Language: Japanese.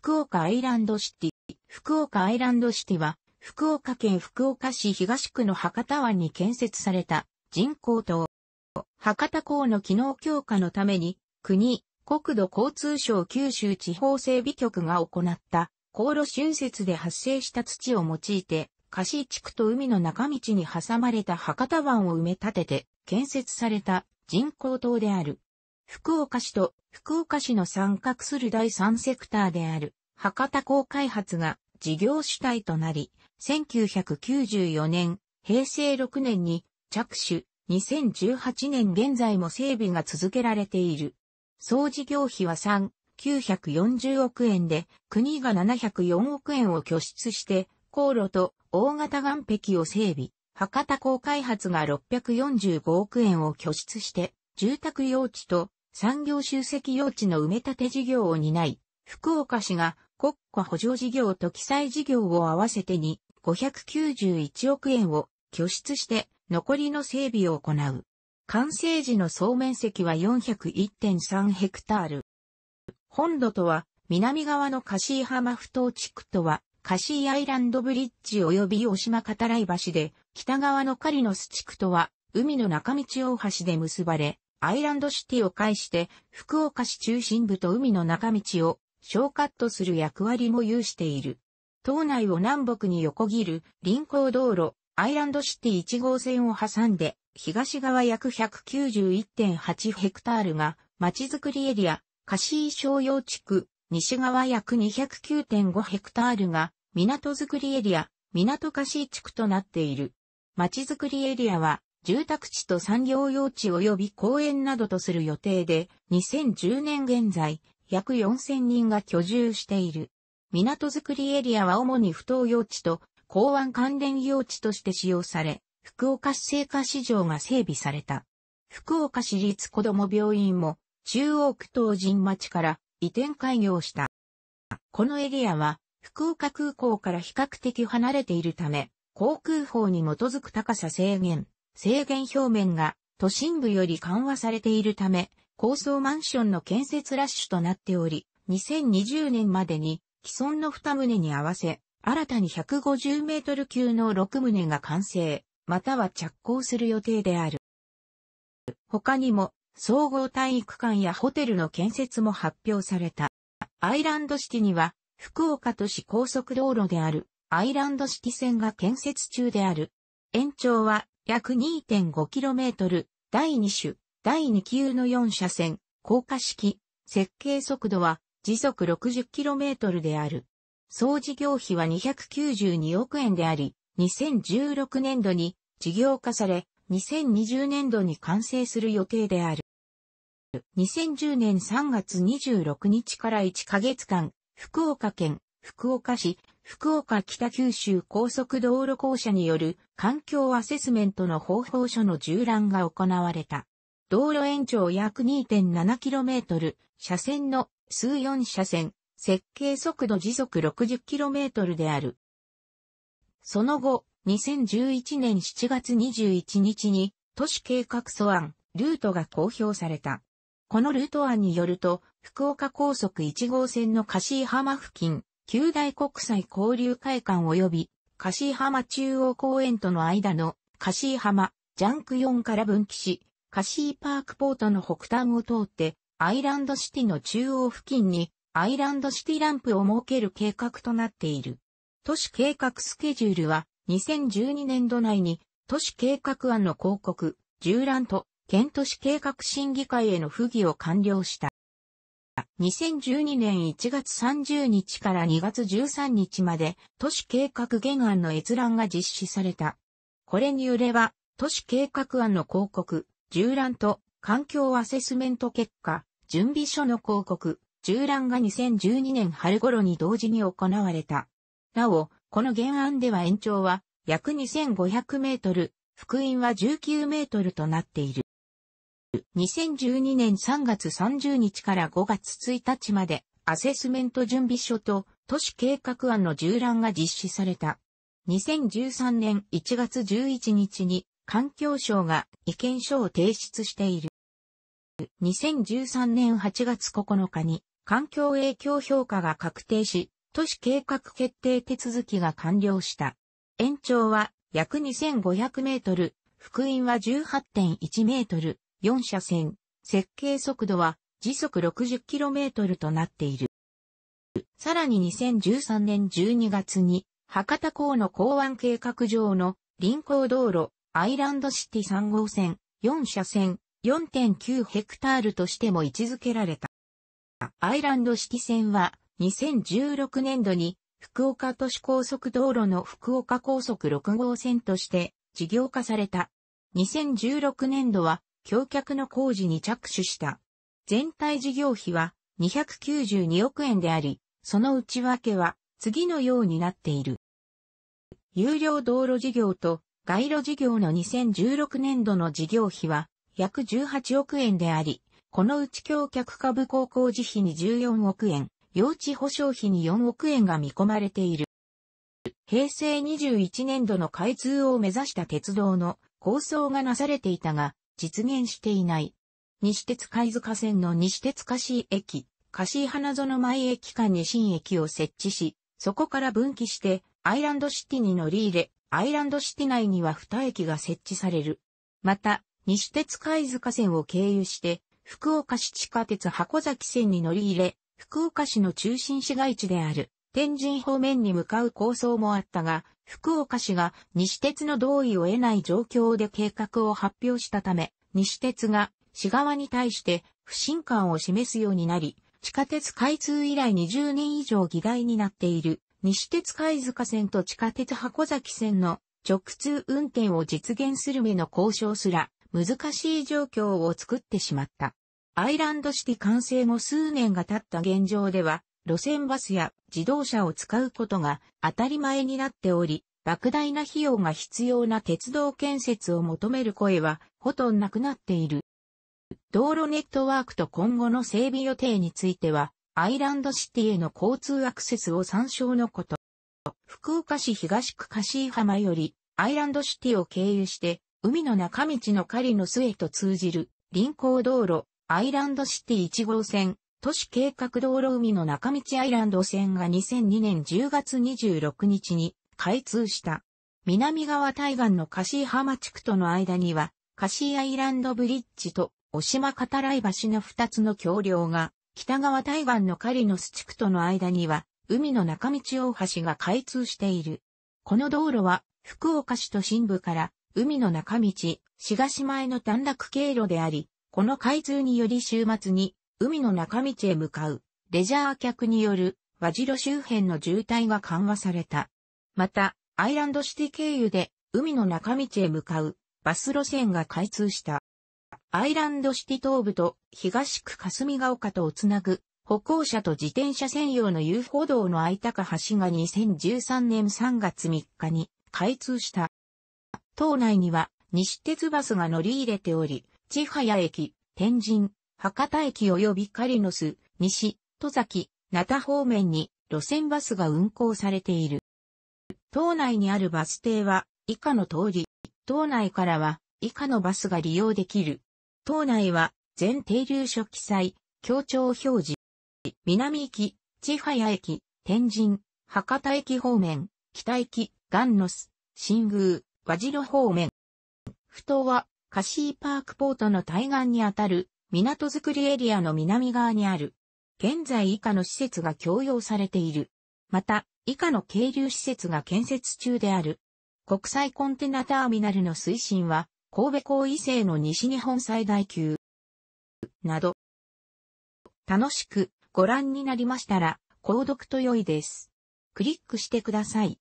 福岡アイランドシティ。福岡アイランドシティは、福岡県福岡市東区の博多湾に建設された人工島。博多港の機能強化のために、国、国土交通省九州地方整備局が行った航路浚渫で発生した土を用いて、貸地区と海の中道に挟まれた博多湾を埋め立てて建設された人工島である。福岡市と福岡市の参画する第三セクターである博多港開発が事業主体となり、1994年、平成6年に着手、2018年現在も整備が続けられている。総事業費は3、940億円で、国が704億円を拠出して、航路と大型岸壁を整備、博多港開発が645億円を拠出して、住宅用地と産業集積用地の埋め立て事業を担い、福岡市が国庫補助事業と記載事業を合わせてに591億円を拠出して残りの整備を行う。完成時の総面積は401.3ヘクタール。本土とは南側のカシー浜不当地区とはカシーアイランドブリッジ及び大島片ら橋で北側のカリノス地区とは海の中道大橋で結ばれ、アイランドシティを介して福岡市中心部と海の中道を小カットする役割も有している。島内を南北に横切る臨港道路アイランドシティ1号線を挟んで東側約191.8ヘクタールが町づくりエリア、シー商用地区、西側約209.5ヘクタールが港づくりエリア、港シー地区となっている。町づくりエリアは住宅地と産業用地及び公園などとする予定で、2010年現在、約4000人が居住している。港づくりエリアは主に不当用地と港湾関連用地として使用され、福岡市生化市場が整備された。福岡市立子ども病院も中央区東人町から移転開業した。このエリアは福岡空港から比較的離れているため、航空法に基づく高さ制限、制限表面が都心部より緩和されているため、高層マンションの建設ラッシュとなっており、2020年までに既存の2棟に合わせ、新たに150メートル級の6棟が完成、または着工する予定である。他にも、総合体育館やホテルの建設も発表された。アイランドシティには、福岡都市高速道路である、アイランドシティ線が建設中である。延長は約 2.5km、第2種、第2級の4車線、高架式、設計速度は時速 60km である。総事業費は292億円であり、2016年度に事業化され、2020年度に完成する予定である。2010年3月26日から1ヶ月間、福岡県、福岡市、福岡北九州高速道路公社による環境アセスメントの報法書の縦覧が行われた。道路延長約 2.7km、車線の数4車線、設計速度時速 60km である。その後、2011年7月21日に都市計画素案、ルートが公表された。このルート案によると、福岡高速1号線の柏浜付近、九大国際交流会館及びカシー浜中央公園との間のカシー浜ジャンク4から分岐し、カシーパークポートの北端を通って、アイランドシティの中央付近に、アイランドシティランプを設ける計画となっている。都市計画スケジュールは、2012年度内に、都市計画案の広告、縦覧と、県都市計画審議会への不義を完了した。2012年1月30日から2月13日まで都市計画原案の閲覧が実施された。これによれば、都市計画案の広告、縦覧と環境アセスメント結果、準備書の広告、縦覧が2012年春頃に同時に行われた。なお、この原案では延長は約2500メートル、福音は19メートルとなっている。2012年3月30日から5月1日まで、アセスメント準備書と都市計画案の縦覧が実施された。2013年1月11日に環境省が意見書を提出している。2013年8月9日に環境影響評価が確定し、都市計画決定手続きが完了した。延長は約2500メートル、福音は18.1メートル、4車線、設計速度は時速 60km となっている。さらに2013年12月に、博多港の港湾計画上の臨港道路、アイランドシティ3号線、4車線、4.9ヘクタールとしても位置づけられた。アイランドシティ線は、2016年度に、福岡都市高速道路の福岡高速6号線として、事業化された。2016年度は、橋脚の工事に着手した。全体事業費は292億円であり、その内訳は次のようになっている。有料道路事業と街路事業の2016年度の事業費は約18億円であり、このうち橋脚下部高工事費に14億円、用地保証費に4億円が見込まれている。平成21年度の開通を目指した鉄道の構想がなされていたが、実現していない。西鉄貝塚線の西鉄菓子駅、菓子花園前駅間に新駅を設置し、そこから分岐して、アイランドシティに乗り入れ、アイランドシティ内には2駅が設置される。また、西鉄貝塚線を経由して、福岡市地下鉄箱崎線に乗り入れ、福岡市の中心市街地である、天神方面に向かう構想もあったが、福岡市が西鉄の同意を得ない状況で計画を発表したため、西鉄が市側に対して不信感を示すようになり、地下鉄開通以来20年以上議題になっている西鉄貝塚線と地下鉄箱崎線の直通運転を実現する目の交渉すら難しい状況を作ってしまった。アイランドシティ完成後数年が経った現状では、路線バスや自動車を使うことが当たり前になっており、莫大な費用が必要な鉄道建設を求める声はほとんなくなっている。道路ネットワークと今後の整備予定については、アイランドシティへの交通アクセスを参照のこと。福岡市東区柏浜より、アイランドシティを経由して、海の中道の狩りの巣へと通じる、臨港道路、アイランドシティ1号線、都市計画道路海の中道アイランド線が2002年10月26日に開通した。南側対岸のカシー浜地区との間には、カシーアイランドブリッジと、お島片来橋の2つの橋梁が、北側対岸のカリノス地区との間には、海の中道大橋が開通している。この道路は、福岡市都心部から、海の中道、東前の短絡経路であり、この開通により週末に、海の中道へ向かう、レジャー客による、和白周辺の渋滞が緩和された。また、アイランドシティ経由で、海の中道へ向かう、バス路線が開通した。アイランドシティ東部と東区霞ヶ丘とをつなぐ歩行者と自転車専用の遊歩道の空いたか橋が2013年3月3日に開通した。島内には西鉄バスが乗り入れており、千早駅、天神、博多駅及びカリノス、西、戸崎、那田方面に路線バスが運行されている。島内にあるバス停は以下の通り、島内からは以下のバスが利用できる。島内は全停留所記載、協調表示。南駅、千早駅、天神、博多駅方面、北駅、ガンノス、新宮、和白方面。ふ頭は、カシーパークポートの対岸にあたる港づくりエリアの南側にある。現在以下の施設が供用されている。また、以下の渓流施設が建設中である。国際コンテナターミナルの推進は、神戸港以西の西日本最大級。など。楽しくご覧になりましたら、購読と良いです。クリックしてください。